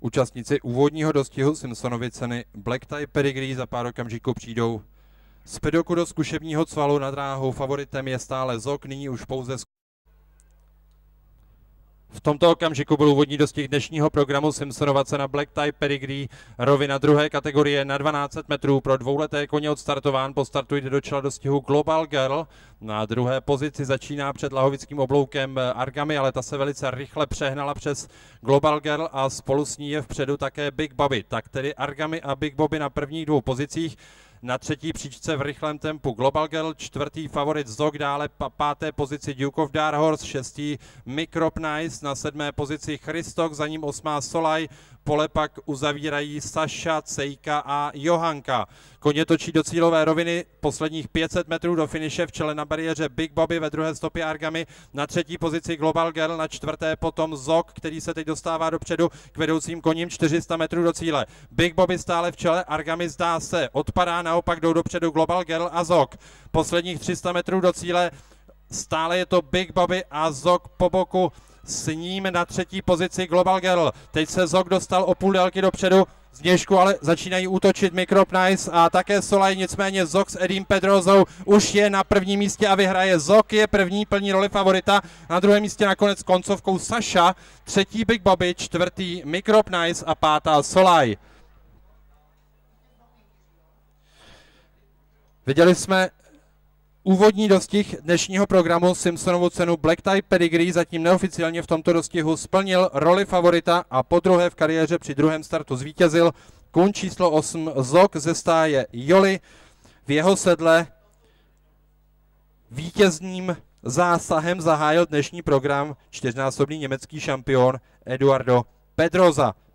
Účastníci úvodního dostihu Simpsonovy ceny Black Tie Pedigree za pár okamžiků přijdou. Z pedoku do zkušebního cvalu na dráhu favoritem je stále Zok, nyní už pouze v tomto okamžiku byl vodní dostih dnešního programu Simpsonova cena Black Tie Pedigree rovina druhé kategorie na 12 metrů pro dvouleté koně odstartován. Po startu jde do čela dostihu Global Girl. Na druhé pozici začíná před lahovickým obloukem Argami, ale ta se velice rychle přehnala přes Global Girl a spolu s ní je vpředu také Big Bobby. Tak tedy Argami a Big Bobby na prvních dvou pozicích na třetí příčce v rychlém tempu Global Girl, čtvrtý favorit Zog, dále páté pozici Duke of Dark Horse, šestý Microp Nice, na sedmé pozici Christok, za ním osmá Solaj, Pole pak uzavírají Saša, Cejka a Johanka. Koně točí do cílové roviny posledních 500 metrů do finiše v čele na bariéře Big Bobby, ve druhé stopě Argami na třetí pozici Global Girl, na čtvrté potom Zok, který se teď dostává dopředu k vedoucím koním 400 metrů do cíle. Big Bobby stále v čele, Argami zdá se, odpadá, naopak jdou dopředu Global Girl a Zok. Posledních 300 metrů do cíle Stále je to Big Bobby a Zok po boku s ním na třetí pozici Global Girl. Teď se Zog dostal o půl délky dopředu, z ale začínají útočit Mikrop Nice a také Solaj, nicméně Zok s Edim Pedrozou už je na prvním místě a vyhraje. Zok je první plní roli favorita, na druhém místě nakonec koncovkou Saša, třetí Big Bobby, čtvrtý Mikrop Nice a pátá Solaj. Viděli jsme Úvodní dostih dnešního programu Simpsonovu cenu Black Tie Pedigree zatím neoficiálně v tomto dostihu splnil roli favorita a po druhé v kariéře při druhém startu zvítězil kun číslo 8 Zok ze stáje Joli. V jeho sedle vítězným zásahem zahájil dnešní program čtyřnásobný německý šampion Eduardo Pedroza.